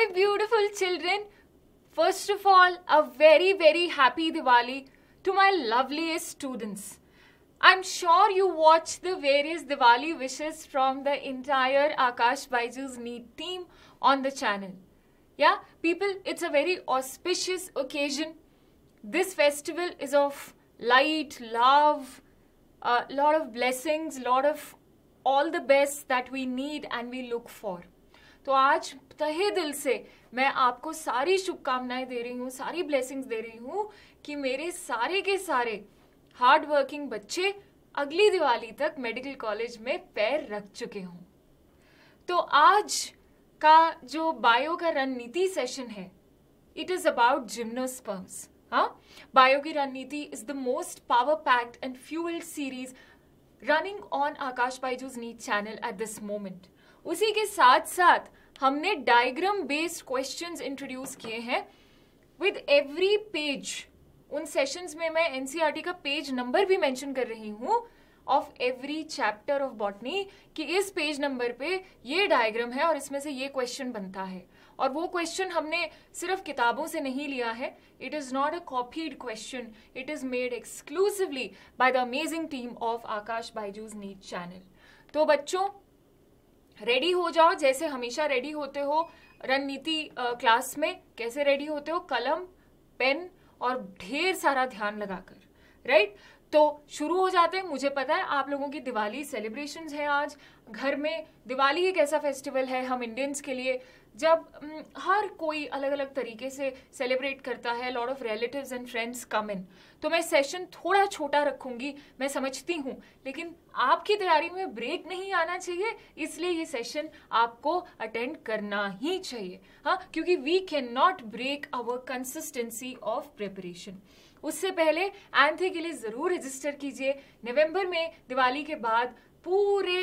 my beautiful children, first of all, a very, very happy Diwali to my loveliest students. I'm sure you watched the various Diwali wishes from the entire Akash Baiju's Neat team on the channel. Yeah, people, it's a very auspicious occasion. This festival is of light, love, a uh, lot of blessings, lot of all the best that we need and we look for. तो आज तहे दिल से मैं आपको सारी शुभकामनाएं दे रही हूँ सारी ब्लेसिंग्स दे रही हूँ कि मेरे सारे के सारे हार्ड वर्किंग बच्चे अगली दिवाली तक मेडिकल कॉलेज में पैर रख चुके हों तो आज का जो बायो का रणनीति सेशन है इट इज़ अबाउट जिम्नोस्पर्म्स हाँ बायो की रणनीति is the most power packed and fuelled series running on Aakash Byju's NEET channel at this moment उसी के साथ साथ हमने डायग्राम बेस्ड क्वेश्चंस इंट्रोड्यूस किए हैं विद एवरी पेज उन सेशंस में मैं एनसीईआरटी e का पेज नंबर भी मेंशन कर रही हूँ of every chapter of botany कि इस पेज नंबर पे ये डायग्राम है और इसमें से ये क्वेश्चन बनता है और वो क्वेश्चन हमने सिर्फ किताबों से नहीं लिया है it is not a copied question it is made exclusively by the amazing team of Aakash Byju's NEET channel तो बच्चों रेडी हो जाओ जैसे हमेशा रेडी होते हो रणनीति क्लास में कैसे रेडी होते हो कलम पेन और ढेर सारा ध्यान लगाकर राइट right? तो शुरू हो जाते हैं मुझे पता है आप लोगों की दिवाली सेलिब्रेशन है आज घर में दिवाली एक ऐसा फेस्टिवल है हम इंडियंस के लिए जब हर कोई अलग अलग तरीके से सेलिब्रेट करता है lot of relatives and friends come in तो मैं सेशन थोड़ा छोटा रखूंगी मैं समझती हूँ लेकिन आपकी तैयारी में ब्रेक नहीं आना चाहिए इसलिए ये सेशन आपको अटेंड करना ही चाहिए हाँ क्योंकि we can not break our consistency of preparation उससे पहले एंथे के लिए ज़रूर रजिस्टर कीजिए नवंबर में दिवाली के बाद पूरे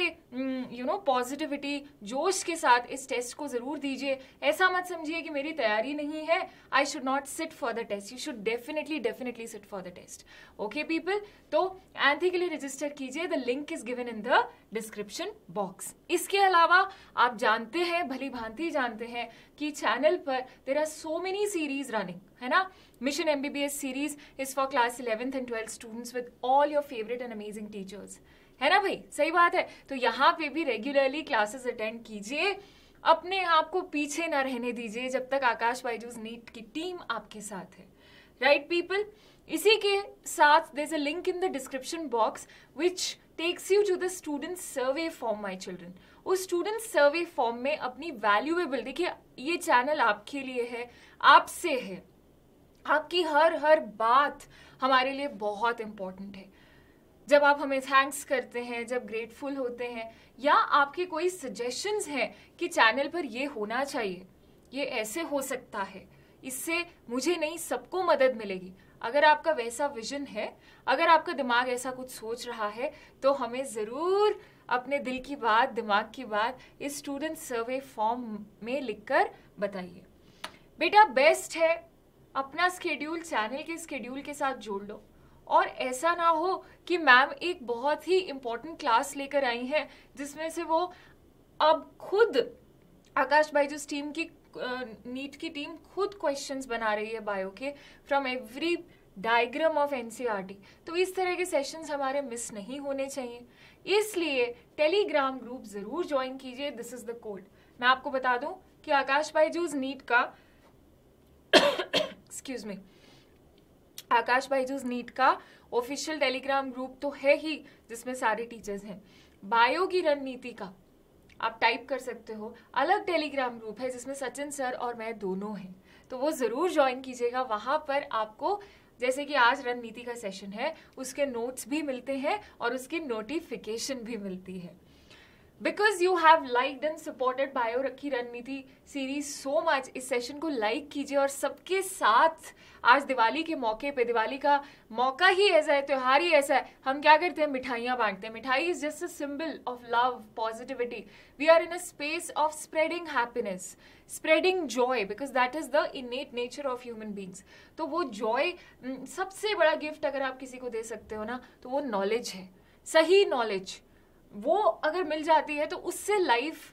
यू नो पॉजिटिविटी जोश के साथ इस टेस्ट को ज़रूर दीजिए ऐसा मत समझिए कि मेरी तैयारी नहीं है I should not sit for the test you should definitely definitely sit for the test okay people तो एंथी के लिए रजिस्टर कीजिए the link is given in the description box इसके अलावा आप जानते हैं भली भांति जानते हैं कि चैनल पर there are so many series running है ना Mission MBBS series is for class 11th and 12th students with all your favorite and amazing teachers. है ना भाई सही बात है तो यहाँ पे भी रेगुलरली क्लासेस अटेंड कीजिए अपने आप को पीछे ना रहने दीजिए जब तक आकाश बाईजूज नीट की टीम आपके साथ है राइट पीपल इसी के साथ there is a link in the description box which takes you to the student survey form my children उस स्टूडेंट सर्वे फॉर्म में अपनी वैल्यूएबल देखिए ये चैनल आपके लिए है आपसे है आपकी हाँ, हर हर बात हमारे लिए बहुत इम्पॉर्टेंट है जब आप हमें थैंक्स करते हैं जब ग्रेटफुल होते हैं या आपके कोई सजेशंस हैं कि चैनल पर ये होना चाहिए ये ऐसे हो सकता है इससे मुझे नहीं सबको मदद मिलेगी अगर आपका वैसा विजन है अगर आपका दिमाग ऐसा कुछ सोच रहा है तो हमें ज़रूर अपने दिल की बात दिमाग की बात इस स्टूडेंट सर्वे फॉर्म में लिखकर बताइए बेटा बेस्ट है अपना स्केड्यूल चैनल के स्केड्यूल के साथ जोड़ लो और ऐसा ना हो कि मैम एक बहुत ही इम्पोर्टेंट क्लास लेकर आई हैं जिसमें से वो अब खुद आकाश भाई जिस टीम की नीट की टीम खुद क्वेश्चंस बना रही है बायो के from every diagram of an तो इस तरह के सेशंस हमारे मिस नहीं होने चाहिए इसलिए टेलीग्राम ग्रुप ज़रूर ज्वाइन कीजिए दिस इज़ द कोड मैं आपको बता दूं कि आकाश भाई जूज नीट का excuse me Aakash Byju's NEET का ऑफिशियल टेलीग्राम ग्रुप तो है ही जिसमें सारे टीचर्स हैं बायो की रणनीति का आप टाइप कर सकते हो अलग टेलीग्राम ग्रुप है जिसमें सचिन सर और मैं दोनों हैं तो वो ज़रूर ज्वाइन कीजिएगा वहाँ पर आपको जैसे कि आज रणनीति का सेशन है उसके नोट्स भी मिलते हैं और उसकी नोटिफिकेशन भी मिलती है because you have like and supported bio रखी रणनीति सीरीज सो मच इस सेशन को लाइक कीजिए और सबके साथ आज दिवाली के मौके पे दिवाली का मौका ही ऐसा है त्यौहार ही ऐसा है हम क्या करते हैं मिठाइयाँ बांटते हैं मिठाई is just a symbol of love positivity we are in a space of spreading happiness spreading joy because that is the innate nature of human beings तो वो जॉय mm, सबसे बड़ा गिफ्ट अगर आप किसी को दे सकते हो ना तो वो नॉलेज है सही नॉलेज वो अगर मिल जाती है तो उससे लाइफ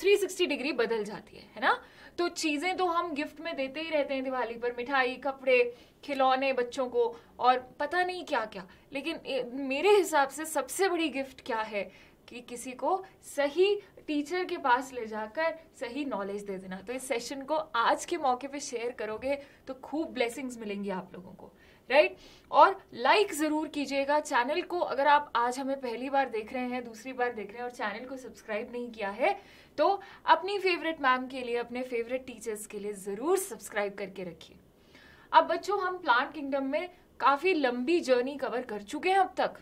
थ्री सिक्सटी डिग्री बदल जाती है है ना तो चीज़ें तो हम गिफ्ट में देते ही रहते हैं दिवाली पर मिठाई कपड़े खिलौने बच्चों को और पता नहीं क्या क्या लेकिन ए, मेरे हिसाब से सबसे बड़ी गिफ्ट क्या है कि किसी को सही टीचर के पास ले जाकर सही नॉलेज दे देना तो इस सेशन को आज के मौके पे शेयर करोगे तो खूब ब्लेसिंग्स मिलेंगी आप लोगों को राइट और लाइक ज़रूर कीजिएगा चैनल को अगर आप आज हमें पहली बार देख रहे हैं दूसरी बार देख रहे हैं और चैनल को सब्सक्राइब नहीं किया है तो अपनी फेवरेट मैम के लिए अपने फेवरेट टीचर्स के लिए ज़रूर सब्सक्राइब करके रखिए अब बच्चों हम प्लांट किंगडम में काफ़ी लंबी जर्नी कवर कर चुके हैं अब तक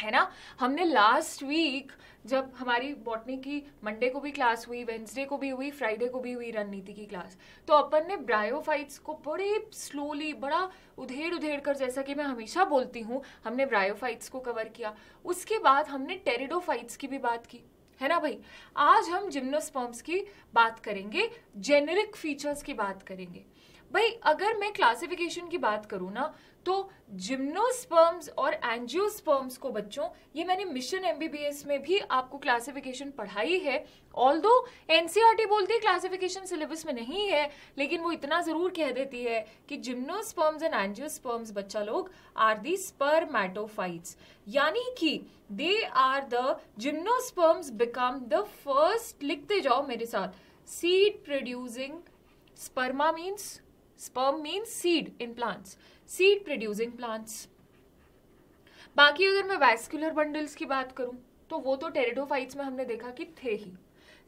है ना हमने लास्ट वीक जब हमारी बॉटनी की मंडे को भी क्लास हुई वेंसडे को भी हुई फ्राइडे को भी हुई रणनीति की क्लास तो अपन ने ब्रायोफाइट्स को बड़े स्लोली बड़ा उधेड़ उधेड़ कर जैसा कि मैं हमेशा बोलती हूँ हमने ब्रायोफाइट्स को कवर किया उसके बाद हमने टेरिडोफाइट्स की भी बात की है ना भाई आज हम जिम्नोस्पर्म्स की बात करेंगे जेनेरिक फीचर्स की बात करेंगे भाई अगर मैं क्लासिफिकेशन की बात करूँ ना तो जिम्नोस्पर्म्स और एंजियोस्पर्म्स को बच्चों ये मैंने मिशन एमबीबीएस में भी आपको क्लासिफिकेशन पढ़ाई है ऑल दो एनसीआरटी बोलती है क्लासिफिकेशन सिलेबस में नहीं है लेकिन वो इतना ज़रूर कह देती है कि जिम्नोस्पर्म्स एंड एंजियोस्पर्म्स बच्चा लोग आर दी स्पर्मैटोफाइट्स यानी कि they are the gymnosperms become the first लिखते जाओ मेरे साथ seed producing sperma means sperm means seed in plants seed producing plants बाकी अगर मैं वैस्कुलर बंडल्स की बात करूं तो वो तो टेरिडोफाइट्स में हमने देखा कि थे ही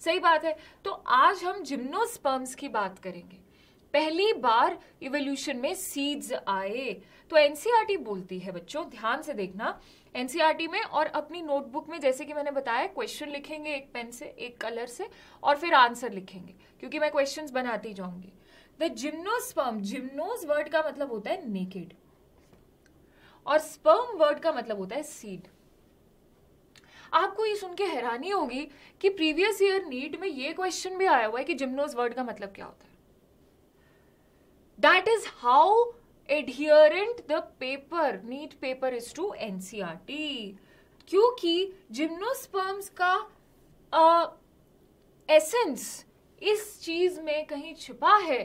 सही बात है तो आज हम जिम्नोस्पर्म्स की बात करेंगे पहली बार इवोल्यूशन में सीड्स आए तो एनसीईआरटी e बोलती है बच्चों ध्यान से देखना एनसीईआरटी e में और अपनी नोटबुक में जैसे कि मैंने बताया क्वेश्चन लिखेंगे एक पेन से एक कलर से और फिर आंसर लिखेंगे क्योंकि मैं क्वेश्चंस बनाती जाऊंगी द जिम्नोस्पर्म जिम्नोज वर्ड का मतलब होता है नेकेड और स्पर्म वर्ड का मतलब होता है सीड आपको ये सुन के हैरानी होगी कि प्रीवियस ईयर नीट में ये क्वेश्चन भी आया हुआ है कि जिम्नोस वर्ड का मतलब क्या होता है that is how adherent the paper NEET paper is to NCERT क्योंकि जिम्नोस्पर्म्स का एसेंस uh, इस चीज में कहीं छिपा है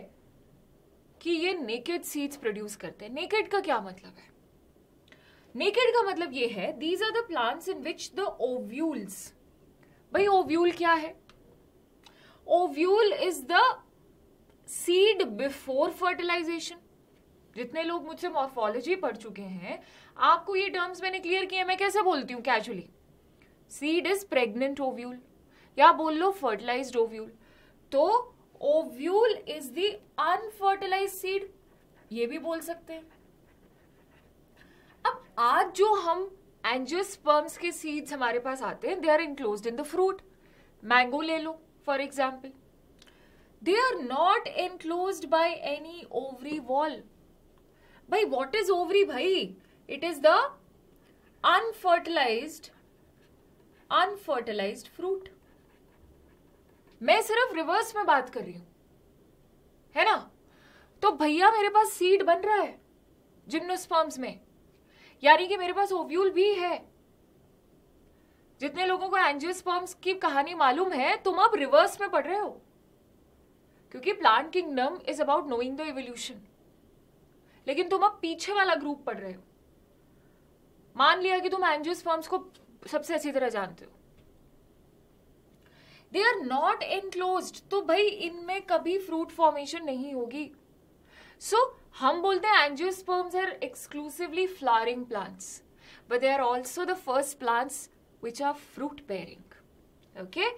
कि ये नेकेड सीड्स प्रोड्यूस करते हैं नेकेड का क्या मतलब है नेकेड का मतलब ये है these are the plants in which the ovules भाई ओव्यूल क्या है ovule is the seed before fertilization जितने लोग मुझसे मॉर्फोलॉजी पढ़ चुके हैं आपको ये टर्म्स मैंने क्लियर किए मैं कैसे बोलती हूँ casually seed is pregnant ovule या बोल लो फर्टिलाइज्ड ओव्यूल तो ovule is the unfertilized seed ये भी बोल सकते हैं अब आज जो हम एंजियोस्पर्म्स के सीड्स हमारे पास आते हैं they are enclosed in the fruit mango ले लो for example they are not enclosed by any ovary wall भाई वॉट इज ओवरी भाई it is the unfertilized unfertilized fruit मैं सिर्फ रिवर्स में बात कर रही हूं है ना तो भैया मेरे पास सीड बन रहा है जिम्नोस्पर्म्स में यानी कि मेरे पास ओव्यूल भी है जितने लोगों को एंजियोस्पर्म्स की कहानी मालूम है तुम अब रिवर्स में पढ़ रहे हो क्योंकि plant kingdom is about knowing the evolution लेकिन तुम अब पीछे वाला ग्रुप पढ़ रहे हो मान लिया कि तुम एंजियोस्पर्म्स को सबसे अच्छी तरह जानते हो दे आर नॉट एनक्लोज तो भाई इनमें कभी फ्रूट फॉर्मेशन नहीं होगी सो so, हम बोलते हैं angiosperms are exclusively flowering plants but they are also the first plants which are fruit bearing okay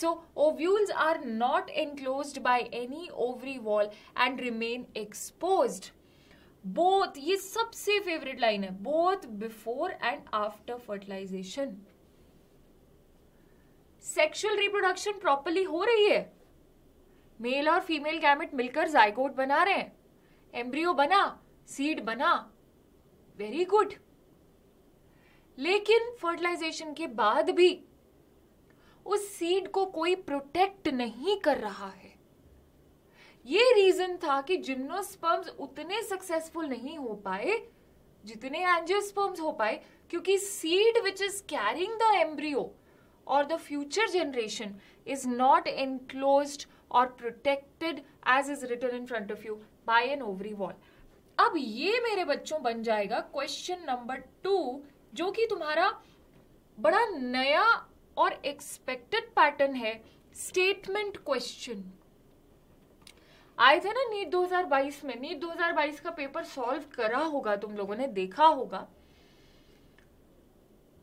so ovules are not enclosed by any ovary wall and remain exposed both ये सबसे favourite line है both before and after fertilization sexual reproduction properly हो रही है mail और female gamete मिलकर जायकोट बना रहे हैं एम्ब्रियो बना सीड बना वेरी गुड लेकिन फर्टिलाइजेशन के बाद भी उस सीड को कोई प्रोटेक्ट नहीं कर रहा है ये रीजन था कि जिम्नोस्पर्म्स उतने सक्सेसफुल नहीं हो पाए जितने एंजियोस्पर्म्स हो पाए क्योंकि seed which is carrying the embryo or the future generation is not enclosed और protected as is written in front of you by an ovary wall अब ये मेरे बच्चों बन जाएगा क्वेश्चन नंबर टू जो कि तुम्हारा बड़ा नया और एक्सपेक्टेड पैटर्न है स्टेटमेंट क्वेश्चन आए थे ना नीट 2022 में नीट 2022 का पेपर सॉल्व करा होगा तुम लोगों ने देखा होगा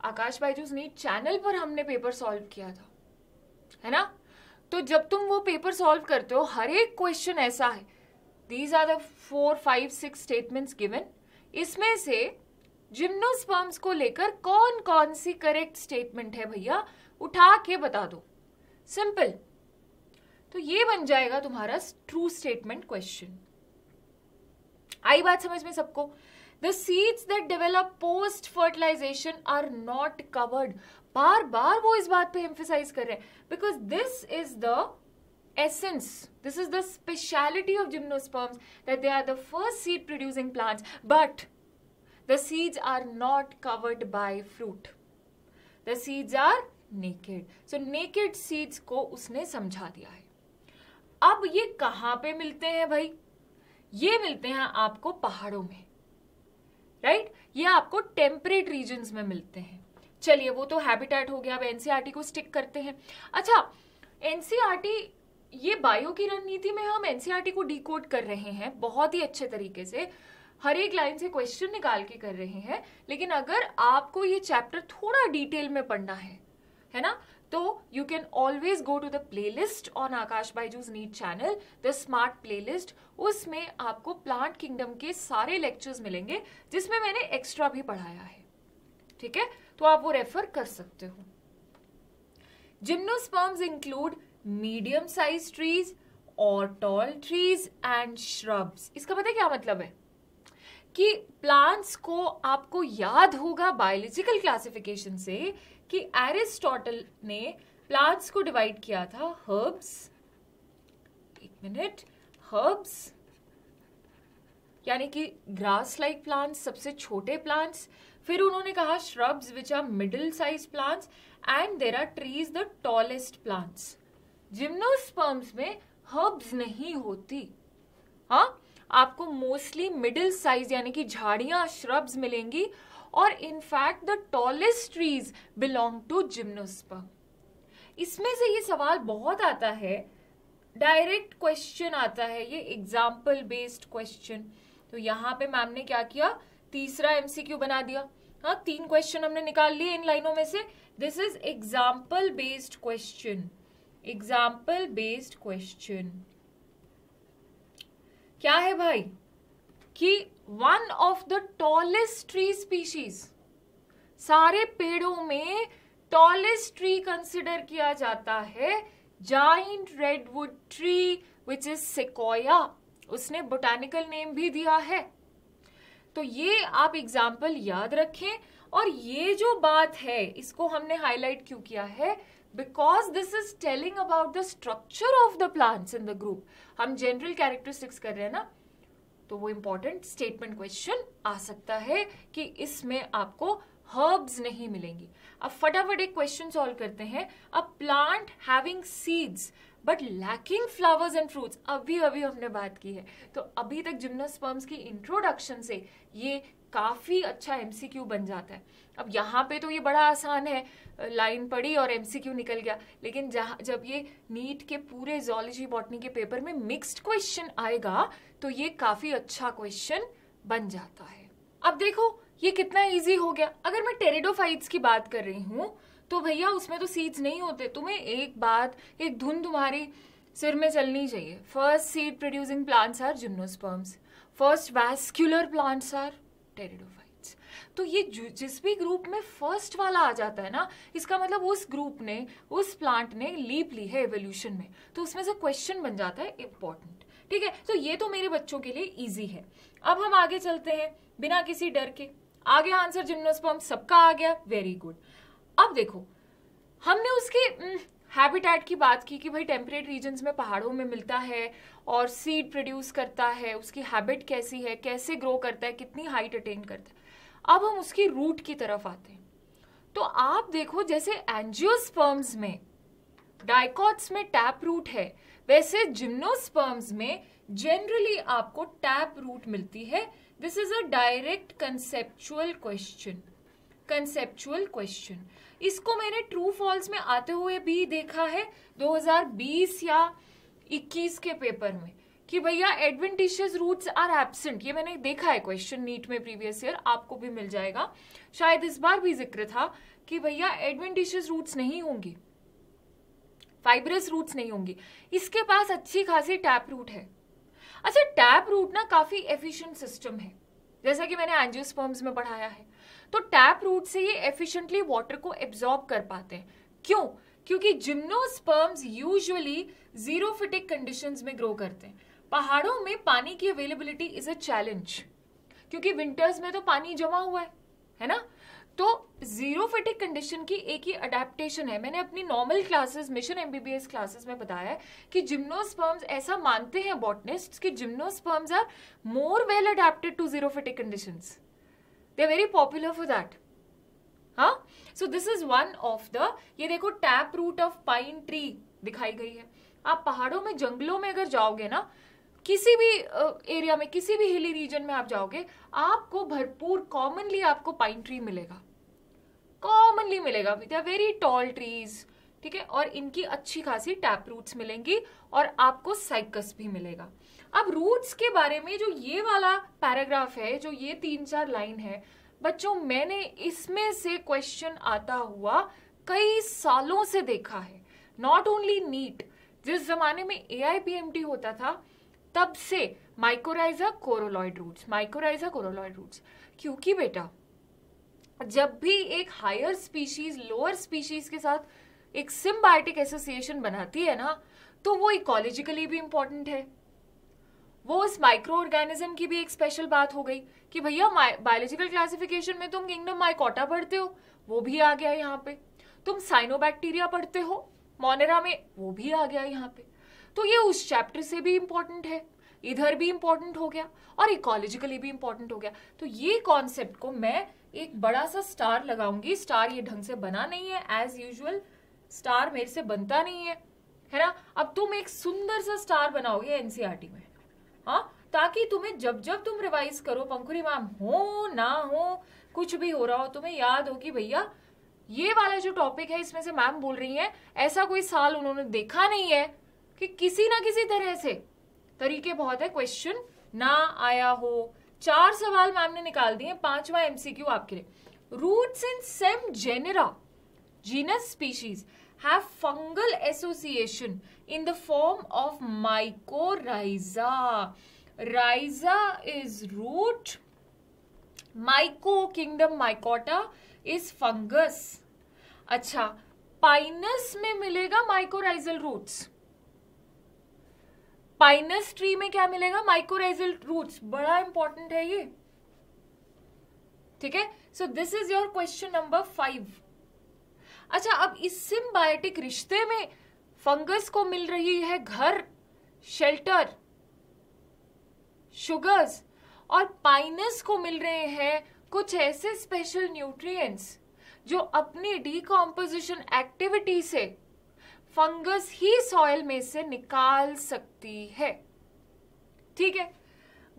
आकाश बाईजूस नीट चैनल पर हमने पेपर सॉल्व किया था है ना तो जब तुम वो पेपर सॉल्व करते हो हर एक क्वेश्चन ऐसा है these are the four five six statements given इसमें से जिम्नोस्पर्म्स को लेकर कौन कौन सी करेक्ट स्टेटमेंट है भैया उठा के बता दो सिंपल तो ये बन जाएगा तुम्हारा ट्रू स्टेटमेंट क्वेश्चन आई बात समझ में सबको The seeds that develop post fertilization are not covered. बार बार वो इस बात पे एम्फिसाइज कर रहे हैं because this is the essence this is the speciality of gymnosperms that they are the first seed producing plants but the seeds are not covered by fruit the seeds are naked so naked seeds को उसने समझा दिया है अब ये कहां पे मिलते हैं भाई ये मिलते हैं आपको पहाड़ों में राइट right? ये आपको टेम्परेट रीजन में मिलते हैं चलिए वो तो हैबिटेट हो गया अब एनसीआरटी e को स्टिक करते हैं अच्छा एनसीआरटी e ये बायो की रणनीति में हम एनसीआरटी e को डिकोड कर रहे हैं बहुत ही अच्छे तरीके से हर एक लाइन से क्वेश्चन निकाल के कर रहे हैं लेकिन अगर आपको ये चैप्टर थोड़ा डिटेल में पढ़ना है है ना तो you can always go to the playlist on Aakash Byju's NEET channel the smart playlist उसमें आपको प्लांट किंगडम के सारे लेक्चर्स मिलेंगे जिसमें मैंने एक्स्ट्रा भी पढ़ाया है ठीक है तो आप वो रेफर कर सकते हो gymnosperms include medium size trees और टॉल ट्रीज एंड श्रब्स इसका पता है क्या मतलब है कि प्लांट्स को आपको याद होगा बायोलॉजिकल क्लासिफिकेशन से कि एरिस्टोटल ने प्लांट्स को डिवाइड किया था हर्ब्स एक मिनट हर्ब्स यानी कि ग्रास लाइक प्लांट्स सबसे छोटे प्लांट्स फिर उन्होंने कहा shrubs which are middle size plants and there are trees the tallest plants gymnosperms में हर्ब्स नहीं होती हाँ आपको मोस्टली मिडिल साइज यानी कि झाड़ियाँ श्रब्स मिलेंगी और in fact the tallest trees belong to gymnosperms इसमें से ये सवाल बहुत आता है डायरेक्ट क्वेश्चन आता है ये एग्जाम्पल बेस्ड क्वेश्चन तो यहाँ पे मैम ने क्या किया तीसरा एमसीक्यू बना दिया हाँ तीन क्वेश्चन हमने निकाल लिए इन लाइनों में से this is example based question example based question क्या है भाई कि one of the tallest tree species सारे पेड़ों में टॉलेस्ट ट्री कंसिडर किया जाता है giant redwood tree which is sequoia उसने बोटानिकल नेम भी दिया है तो ये आप एग्जाम्पल याद रखें और ये जो बात है इसको हमने हाईलाइट क्यों किया है because this is telling about the structure of the plants in the group हम जनरल कैरेक्टरिस्टिक्स कर रहे हैं ना तो वो इम्पोर्टेंट स्टेटमेंट क्वेश्चन आ सकता है कि इसमें आपको हर्ब्स नहीं मिलेंगी अब फटाफट एक क्वेश्चन सॉल्व करते हैं अब plant having seeds but lacking flowers and fruits अभी अभी हमने बात की है तो अभी तक जिम्नोस्पर्म्स की इंट्रोडक्शन से ये काफ़ी अच्छा एमसीक्यू बन जाता है अब यहाँ पे तो ये बड़ा आसान है लाइन पड़ी और एमसीक्यू निकल गया लेकिन जहाँ जब ये नीट के पूरे जोलॉजी बॉटनी के पेपर में मिक्स्ड क्वेश्चन आएगा तो ये काफी अच्छा क्वेश्चन बन जाता है अब देखो ये कितना इजी हो गया अगर मैं टेरिडोफाइट्स की बात कर रही हूँ तो भैया उसमें तो सीड्स नहीं होते तुम्हें एक बात एक धुन तुम्हारी सिर में चलनी चाहिए first seed producing plants are gymnosperms first vascular plants are pteridophytes तो ये जिस भी ग्रुप में फर्स्ट वाला आ जाता है ना इसका मतलब उस ग्रुप ने उस प्लांट ने लीप ली है एवोल्यूशन में तो उसमें से क्वेश्चन बन जाता है इम्पोर्टेंट ठीक है तो ये तो मेरे बच्चों के लिए ईजी है अब हम आगे चलते हैं बिना किसी डर के आगे आंसर जिम्नोस्पम सबका आ गया वेरी गुड अब देखो हमने उसके हैबिटेट हम्म, की बात की कि भाई टेम्परेट रीजन्स में पहाड़ों में मिलता है और सीड प्रोड्यूस करता है उसकी हैबिट कैसी है कैसे ग्रो करता है कितनी हाइट अटेन करता है अब हम उसकी रूट की तरफ आते हैं तो आप देखो जैसे एनजियोस्पर्म्स में डायकॉट्स में टैप रूट है वैसे जिम्नोस्पर्म्स में जनरली आपको टैप रूट मिलती है this is a direct conceptual question conceptual question इसको मैंने ट्रू फॉल्स में आते हुए भी देखा है 2020 या 21 के पेपर में कि भैया एडवेंटिशियस रूट्स आर एबसेंट ये मैंने देखा है क्वेश्चन नीट में प्रीवियस ईयर आपको भी मिल जाएगा शायद इस बार भी जिक्र था कि भैया एडवेंटिशियस रूट्स नहीं होंगी फाइबरस रूट्स नहीं होंगी इसके पास अच्छी खासी टैप रूट है अच्छा टैप रूट ना काफ़ी एफिशिएंट सिस्टम है जैसा कि मैंने एंजियोस्पर्म्स में पढ़ाया है तो टैप रूट से ये एफिशिएंटली वाटर को एब्जॉर्ब कर पाते हैं क्यों क्योंकि gymnosperms usually xerophytic condition में ग्रो करते हैं पहाड़ों में पानी की अवेलेबिलिटी इज अ चैलेंज क्योंकि विंटर्स में तो पानी जमा हुआ है है ना तो जीरो फिटिक कंडीशन की एक ही अडेप्टेशन है मैंने अपनी normal classes mission MBBS classes में बताया है कि जिम्नोस्पर्म्स ऐसा मानते हैं बॉटनिस्ट कि gymnosperms are more well adapted to xerophytic condition they are very popular for that हाँ so this is one of the ये देखो tap root of pine tree दिखाई गई है आप पहाड़ों में जंगलों में अगर जाओगे ना किसी भी एरिया में किसी भी हिली रीजन में आप जाओगे आपको भरपूर कॉमनली आपको पाइन ट्री मिलेगा कॉमनली मिलेगा they are very tall trees ठीक है और इनकी अच्छी खासी टैप रूट्स मिलेंगी और आपको साइकस भी मिलेगा अब रूट्स के बारे में जो ये वाला पैराग्राफ है जो ये तीन चार लाइन है बच्चों मैंने इसमें से क्वेश्चन आता हुआ कई सालों से देखा है नॉट ओनली नीट जिस जमाने में ए आई होता था तब से mycorrhiza coralloid roots mycorrhiza coralloid roots क्योंकि बेटा जब भी एक हायर स्पीशीज लोअर स्पीशीज के साथ एक सिम्बायोटिक एसोसिएशन बनाती है ना तो वो इकोलॉजिकली भी इम्पॉर्टेंट है वो उस माइक्रो ऑर्गेनिज्म की भी एक स्पेशल बात हो गई कि भैया बायोलॉजिकल क्लासिफिकेशन में तुम किंगडम माइकोटा पढ़ते हो वो भी आ गया यहाँ पे तुम साइनोबैक्टीरिया पढ़ते हो मोनेरा में वो भी आ गया यहाँ पे तो ये उस चैप्टर से भी इंपॉर्टेंट है इधर भी इंपॉर्टेंट हो गया और इकोलॉजिकली भी इंपॉर्टेंट हो गया तो ये कॉन्सेप्ट को मैं एक बड़ा सा स्टार लगाऊंगी स्टार ये ढंग से बना नहीं है एज यूजल स्टार मेरे से बनता नहीं है है ना अब तुम एक सुंदर सा स्टार बनाओगे एनसीआरटी e में हाँ ताकि तुम्हें जब जब तुम रिवाइज करो पंखुरी मैम हो ना हो कुछ भी हो रहा हो तुम्हें याद हो कि भैया ये वाला जो टॉपिक है इसमें से मैम बोल रही हैं ऐसा कोई साल उन्होंने देखा नहीं है कि किसी ना किसी तरह से तरीके बहुत है क्वेश्चन ना आया हो चार सवाल मैम ने निकाल दिए पांचवा एमसीक्यू आपके लिए roots in same genera genus species have fungal association in the form of mycorrhiza rhiza is root myco kingdom mycota is fungus अच्छा पाइनस में मिलेगा माइकोराइजल रूट्स स्पाइनस ट्री में क्या मिलेगा माइक्रोराइजल रूट्स बड़ा इंपॉर्टेंट है ये ठीक है so this is your question number five अच्छा अब इस सिम्बायोटिक रिश्ते में फंगस को मिल रही है घर शेल्टर शुगर्स और पाइनस को मिल रहे हैं कुछ ऐसे स्पेशल न्यूट्रिएंट्स जो अपनी डीकॉम्पोजिशन एक्टिविटी से फंगस ही सॉइल में से निकाल सकती है ठीक है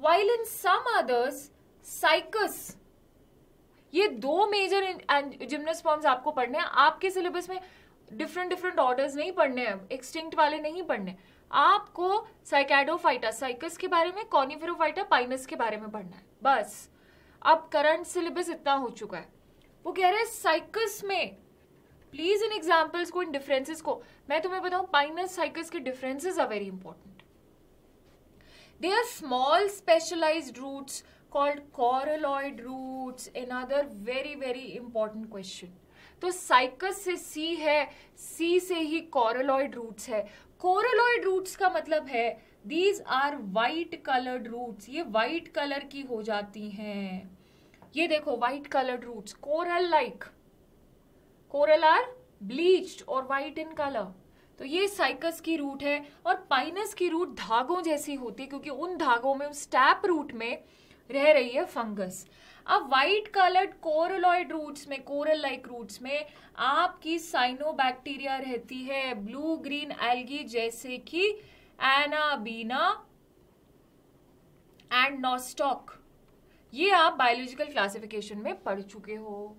while in some others cycas ये दो मेजर जिम्नोस्पॉम्स आपको पढ़ने हैं आपके सिलेबस में डिफरेंट डिफरेंट ऑर्डर्स नहीं पढ़ने हैं एक्सटिंक्ट वाले नहीं पढ़ने आपको साइकेडोफाइटा साइकस के बारे में कॉनिफेरोफाइटा पाइनस के बारे में पढ़ना है बस अब करंट सिलेबस इतना हो चुका है वो कह रहे हैं साइकस में प्लीज इन एग्जाम्पल्स को इन डिफरेंसेस को मैं तुम्हें बताऊं पाइनस साइकस के differences are very important they are small specialized roots called coralloid roots in other very very important question तो साइकस से सी है सी से ही कॉरलॉइड रूट्स है कोरलॉइड रूट्स का मतलब है these are white coloured roots ये वाइट कलर की हो जाती हैं ये देखो white coloured roots coral like -like. Coral are bleached और वाइट इन कलर तो ये साइकस की रूट है और पाइनस की रूट धागों जैसी होती है क्योंकि उन धागों में उन स्टैप रूट में रह रही है फंगस अब वाइट कलर्ड कोरलॉइड रूट्स में कोरल लाइक रूट्स में आपकी साइनोबैक्टीरिया रहती है ब्लू ग्रीन एल्गी जैसे कि एनाबीना एंड नॉस्टॉक ये आप बायोलॉजिकल क्लासिफिकेशन में पढ़ चुके हो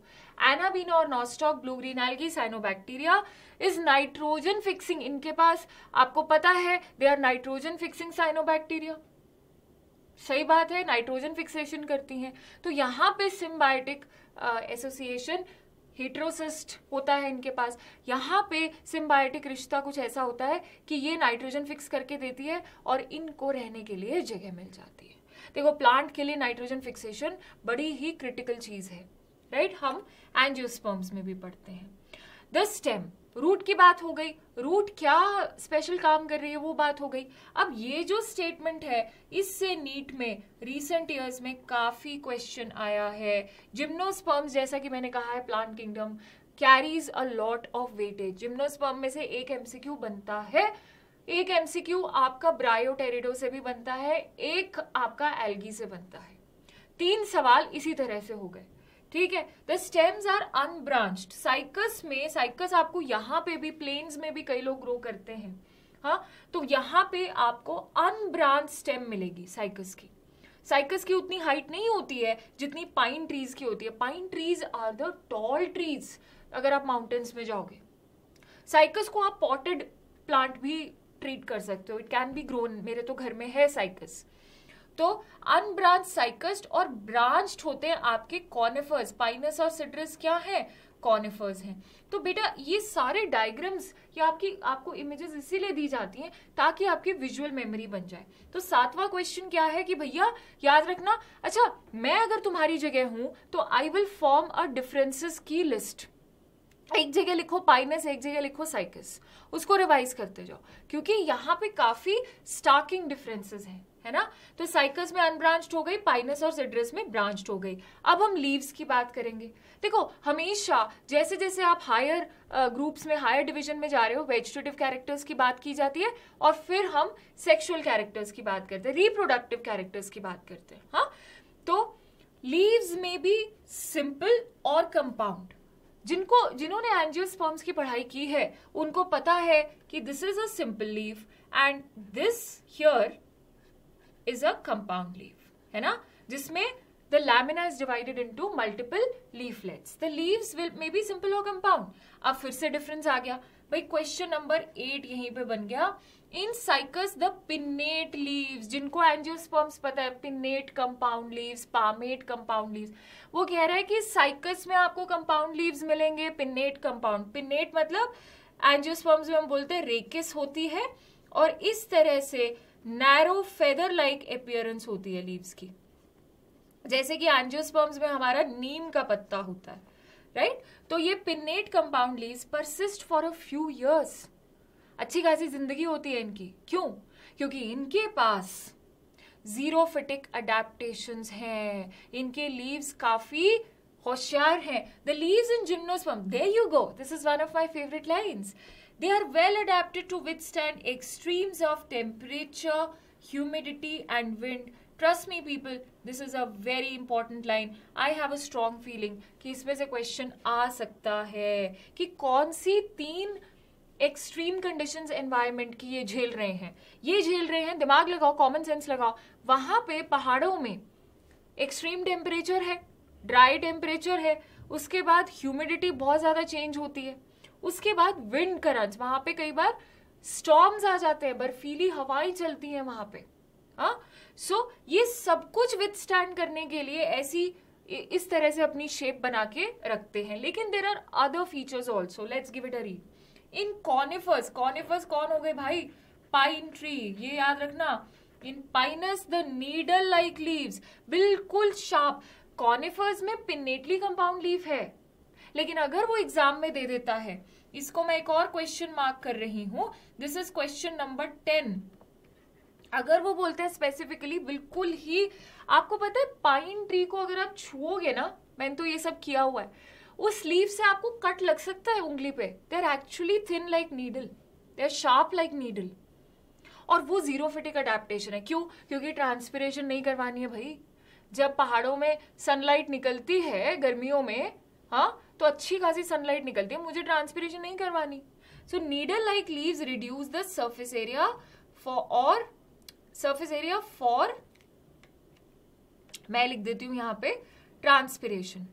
एनाबीना और nostoc blue green algae cyanobacteria is nitrogen fixing इनके पास आपको पता है they are nitrogen fixing cyanobacteria सही बात है नाइट्रोजन फिक्सेशन करती हैं तो यहाँ पे सिम्बायोटिक एसोसिएशन हीट्रोसिस्ट होता है इनके पास यहाँ पे सिम्बायोटिक रिश्ता कुछ ऐसा होता है कि ये नाइट्रोजन फिक्स करके देती है और इनको रहने के लिए जगह मिल जाती है देखो प्लांट के लिए नाइट्रोजन फिक्सेशन बड़ी ही क्रिटिकल चीज़ है राइट हम एंजियोस्पर्म्स में भी पढ़ते हैं द स्टेम रूट की बात हो गई रूट क्या स्पेशल काम कर रही है वो बात हो गई अब ये जो स्टेटमेंट है इससे नीट में रीसेंट ईयर्स में काफ़ी क्वेश्चन आया है जिम्नोस्पर्म्स जैसा कि मैंने कहा है plant kingdom carries a lot of weightage gymnosperm में से एक एमसीक्यू बनता है एक एमसीक्यू आपका ब्रायोटेरिडो से भी बनता है एक आपका एल्गी से बनता है तीन सवाल इसी तरह से हो गए ठीक है the stems are unbranched cycas में साइकस आपको यहाँ पे भी प्लेन्स में भी कई लोग ग्रो करते हैं हाँ तो यहाँ पे आपको अनब्रांच स्टेम मिलेगी साइकस की साइकस की उतनी हाइट नहीं होती है जितनी पाइन ट्रीज की होती है pine trees are the tall trees अगर आप माउंटेन्स में जाओगे साइकस को आप पॉटेड प्लांट भी ट्रीट कर सकते हो इट कैन बी ग्रोन मेरे तो घर में है साइकस तो अनब्रांच साइकस्ट और ब्रांच्ड होते हैं आपके कॉनिफर्स पाइनस और सिट्रस क्या है कॉनिफर्स हैं तो बेटा ये सारे डायग्राम्स या आपकी आपको इमेजेस इसीलिए दी जाती हैं ताकि आपकी विजुअल मेमोरी बन जाए तो सातवां क्वेश्चन क्या है कि भैया याद रखना अच्छा मैं अगर तुम्हारी जगह हूं तो I will form a differences की लिस्ट एक जगह लिखो पाइनस एक जगह लिखो साइकस उसको रिवाइज करते जाओ क्योंकि यहाँ पे काफ़ी स्टार्किंग डिफरेंसेस हैं है ना तो साइकस में अनब्रांच्ड हो गई पाइनस और सिड्रस में ब्रांच्ड हो गई अब हम लीव्स की बात करेंगे देखो हमेशा जैसे जैसे आप हायर ग्रुप्स uh, में हायर डिवीजन में जा रहे हो वेजिटेटिव कैरेक्टर्स की बात की जाती है और फिर हम सेक्सुअल कैरेक्टर्स की बात करते हैं रिप्रोडक्टिव कैरेक्टर्स की बात करते हैं हाँ तो लीव्स में भी सिंपल और कंपाउंड जिनको जिन्होंने एंजियोस्पर्म्स की पढ़ाई की है उनको पता है कि this is a simple leave and this here is a compound leave है ना जिसमें the lamina is divided into multiple leaflets the leaves will may be simple और कंपाउंड अब फिर से डिफरेंस आ गया भाई क्वेश्चन नंबर एट यहीं पे बन गया in cycas the pinnate leaves जिनको एंजियोस्पर्म्स पता है pinnate compound leaves palmate compound leaves वो कह रहा है कि साइकस में आपको कंपाउंड लीव्स मिलेंगे पिनेट कंपाउंड पिनेट मतलब एंजियोस्पर्म्स में हम बोलते हैं रेकिस होती है और इस तरह से नैरो फेदर लाइक अपियरेंस होती है लीव्स की जैसे कि एंजियोस्पर्म्स में हमारा नीम का पत्ता होता है राइट right? तो ये pinnate compound leaves persist for a few years अच्छी खासी जिंदगी होती है इनकी क्यों क्योंकि इनके पास जीरो फिटिक अडेप्टेशंस हैं इनके लीव्स काफी होशियार हैं the leaves in gymnosperm there you go this is one of my favourite lines They are well adapted to withstand extremes of temperature, humidity and wind. Trust me people, this is a very important line. I have a strong feeling कि इसमें से question आ सकता है कि कौन सी तीन extreme condition environment की ये झेल रहे हैं ये झेल रहे हैं दिमाग लगाओ कॉमन सेंस लगाओ वहाँ पे पहाड़ों में एक्सट्रीम टेम्परेचर है ड्राई टेम्परेचर है उसके बाद ह्यूमिडिटी बहुत ज़्यादा चेंज होती है उसके बाद विंड करंट वहां पे कई बार स्टॉम्स आ जाते हैं बर्फीली हवाएं चलती हैं वहां पे हाँ सो so, ये सब कुछ स्टैंड करने के लिए ऐसी इस तरह से अपनी शेप बना के रखते हैं लेकिन there are other features also let's give it a read in conifers conifers कौन हो गए भाई पाइन ट्री ये याद रखना in pinus the needle like leaves बिल्कुल शार्प कॉनिफर्स में पिनेटली कंपाउंड लीफ है लेकिन अगर वो एग्जाम में दे देता है इसको मैं एक और क्वेश्चन मार्क कर रही हूँ this is question number ten अगर वो बोलते हैं स्पेसिफिकली बिल्कुल ही आपको पता है पाइन ट्री को अगर आप छुओगे ना मैंने तो ये सब किया हुआ है उस स्लीव से आपको कट लग सकता है उंगली पे they are actually thin like needle they are sharp like needle और वो जीरो फिटिक अडेप्टेशन है क्यों क्योंकि ट्रांसपीरेशन नहीं करवानी है भाई जब पहाड़ों में सनलाइट निकलती है गर्मियों में हाँ तो अच्छी खासी सनलाइट निकलती है मुझे ट्रांसपीरेशन नहीं करवानी so needle like leaves reduce the surface area for और सर्फेस एरिया फॉर मैं लिख देती हूँ यहाँ पे ट्रांसपीरेशन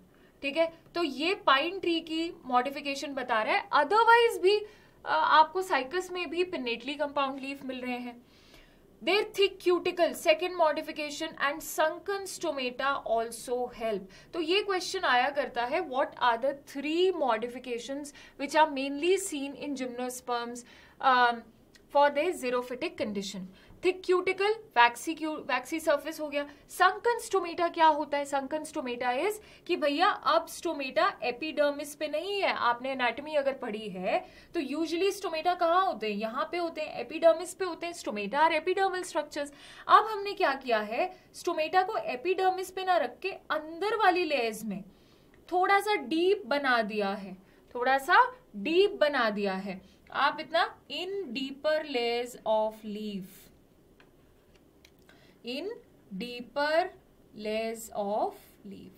ठीक है तो ये पाइन ट्री की मॉडिफिकेशन बता रहा है अदरवाइज भी आपको साइकस में भी पिनेटली कंपाउंड लीफ मिल रहे हैं Their thick cuticle, second modification and sunken stomata also help. तो ये question आया करता है what are the three modifications which are mainly seen in gymnosperms um, for their xerophytic condition. Thick cuticle waxy क्यू waxy surface हो गया sunken stomata क्या होता है संकन स्टोमेटा इज कि भैया अब स्टोमेटा एपिडर्मिस पे नहीं है आपने एनाटमी अगर पढ़ी है तो यूजली स्टोमेटा कहाँ होते हैं यहाँ पे होते हैं एपिडर्मिस पे होते हैं स्टोमेटा और एपिडर्मल स्ट्रक्चर्स अब हमने क्या किया है स्टोमेटा को एपिडर्मिस पे ना रख के अंदर वाली लेयर्स में थोड़ा सा डीप बना दिया है थोड़ा सा डीप बना दिया है आप इतना in deeper layers of leaf in deeper layers of leaf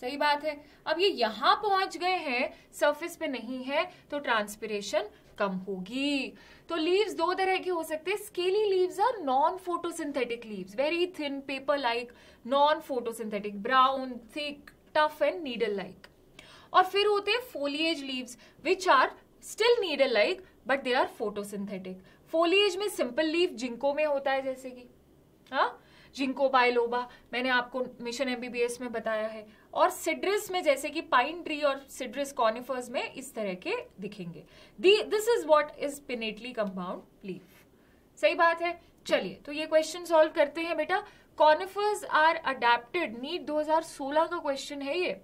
सही बात है अब ये यहां पहुंच गए हैं सरफेस पे नहीं है तो ट्रांसपिरेशन कम होगी तो लीव्स दो तरह के हो सकते हैं scaly leaves are non photosynthetic leaves very thin paper like non photosynthetic brown thick tough and needle like और फिर होते हैं foliage leaves which are still needle like but they are photosynthetic foliage में सिंपल लीव जिंको में होता है जैसे कि हाँ जिंको बायलोबा मैंने आपको मिशन एमबीबीएस में बताया है और सिड्रिस में जैसे कि पाइन ट्री और सिड्रिस कॉनिफर्स में इस तरह के दिखेंगे this is what is pinnately compound leaf सही बात है चलिए तो ये क्वेश्चन सॉल्व करते हैं बेटा कॉनिफर्स आर अडेप्टेड नीट 2016 का क्वेश्चन है ये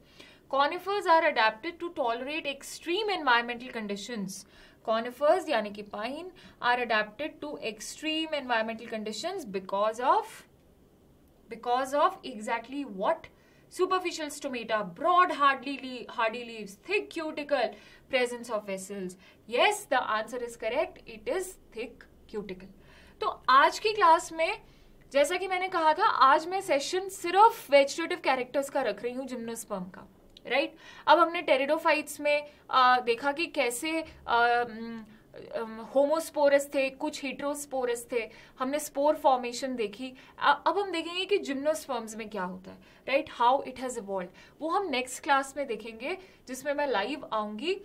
conifers are adapted to tolerate extreme environmental conditions conifers यानी कि pine are adapted to extreme environmental condition because of because of exactly what superficial stomata broad hardly hardy leave thick cuticle presence of vessels yes the answer is correct it is thick cuticle तो आज की class में जैसा कि मैंने कहा था आज मैं सेशन सिर्फ वेजिटेटिव कैरेक्टर्स का रख रही हूँ जिम्नोस्पर्म का राइट अब हमने टेरिडोफाइट्स में आ, देखा कि कैसे आ, होमोस्पोरस थे कुछ हीट्रोस्पोरस थे हमने स्पोर फॉर्मेशन देखी अब हम देखेंगे कि जिम्नोस्पर्म्स में क्या होता है right how it has evolve वो हम नेक्स्ट क्लास में देखेंगे जिसमें मैं लाइव आऊँगी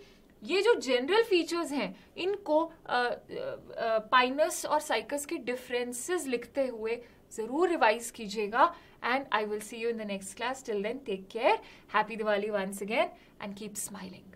ये जो जनरल फीचर्स हैं इनको पाइनस और साइकस के डिफरेंसेस लिखते हुए ज़रूर रिवाइज कीजिएगा and I will see you in the next class. Till then, take care. Happy Diwali once again and keep smiling.